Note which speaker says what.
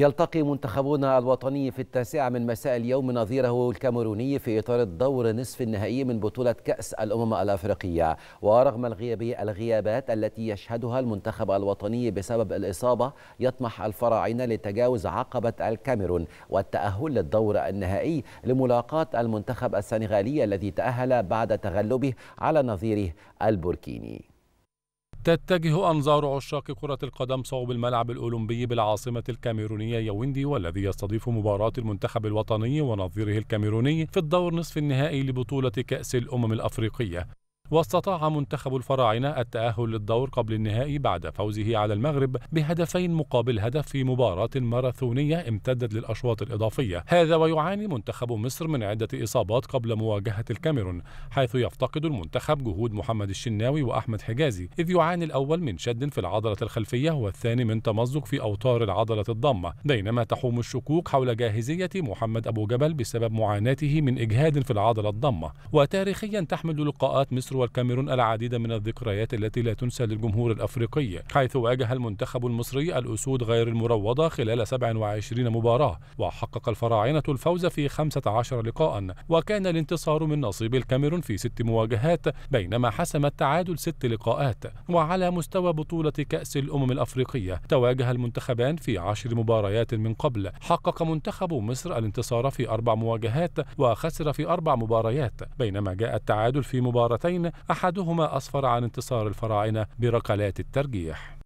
Speaker 1: يلتقي منتخبنا الوطني في التاسعة من مساء اليوم نظيره الكاميروني في إطار الدور نصف النهائي من بطولة كأس الأمم الأفريقية ورغم الغيابات التي يشهدها المنتخب الوطني بسبب الإصابة يطمح الفراعنة لتجاوز عقبة الكاميرون والتأهل للدور النهائي لملاقاة المنتخب السنغالي الذي تأهل بعد تغلبه على نظيره البوركيني
Speaker 2: تتجه أنظار عشاق كرة القدم صوب الملعب الأولمبي بالعاصمة الكاميرونية يويندي والذي يستضيف مباراة المنتخب الوطني ونظيره الكاميروني في الدور نصف النهائي لبطولة كأس الأمم الأفريقية واستطاع منتخب الفراعنة التأهل للدور قبل النهائي بعد فوزه على المغرب بهدفين مقابل هدف في مباراة ماراثونية امتدت للأشواط الإضافية هذا ويعاني منتخب مصر من عدة إصابات قبل مواجهة الكاميرون حيث يفتقد المنتخب جهود محمد الشناوي وأحمد حجازي إذ يعاني الأول من شد في العضلة الخلفية والثاني من تمزق في أوتار العضلة الضمة بينما تحوم الشكوك حول جاهزية محمد أبو جبل بسبب معاناته من إجهاد في العضلة الضمة وتاريخيا تحمل لقاءات مصر والكاميرون العديد من الذكريات التي لا تنسى للجمهور الأفريقي حيث واجه المنتخب المصري الأسود غير المروضة خلال 27 مباراة وحقق الفراعنة الفوز في 15 لقاء وكان الانتصار من نصيب الكاميرون في ست مواجهات بينما حسم التعادل ست لقاءات وعلى مستوى بطولة كأس الأمم الأفريقية تواجه المنتخبان في عشر مباريات من قبل حقق منتخب مصر الانتصار في أربع مواجهات وخسر في أربع مباريات بينما جاء التعادل في مباراتين أحدهما أسفر عن انتصار الفراعنة بركلات الترجيح